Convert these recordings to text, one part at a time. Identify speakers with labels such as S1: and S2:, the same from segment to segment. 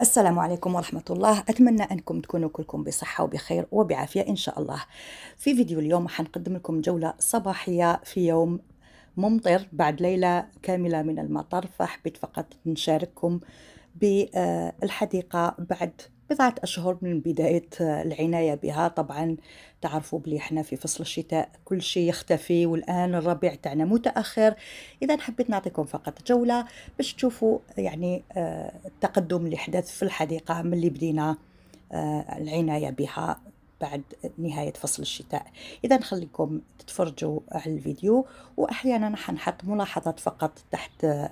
S1: السلام عليكم ورحمة الله أتمنى أنكم تكونوا كلكم بصحة وبخير وبعافية إن شاء الله في فيديو اليوم حنقدم لكم جولة صباحية في يوم ممطر بعد ليلة كاملة من المطر فحبيت فقط نشارككم بالحديقة بعد بضعة أشهر من بداية العناية بها طبعا تعرفوا بلي احنا في فصل الشتاء كل شيء يختفي والآن الربيع تاعنا متأخر إذا حبيت نعطيكم فقط جولة باش تشوفوا يعني آه، التقدم اللي حدث في الحديقة من اللي بدينا آه، العناية بها بعد نهاية فصل الشتاء إذا نخليكم تتفرجوا على الفيديو وأحيانا حنحط ملاحظات فقط تحت آه،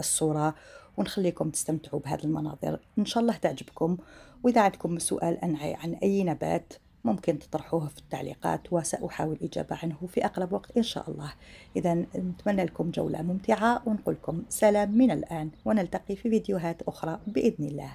S1: الصورة ونخليكم تستمتعوا بهذه المناظر إن شاء الله تعجبكم وإذا عندكم سؤال عن أي نبات ممكن تطرحوه في التعليقات وسأحاول إجابة عنه في أقرب وقت إن شاء الله إذا نتمنى لكم جولة ممتعة ونقول لكم سلام من الآن ونلتقي في فيديوهات أخرى بإذن الله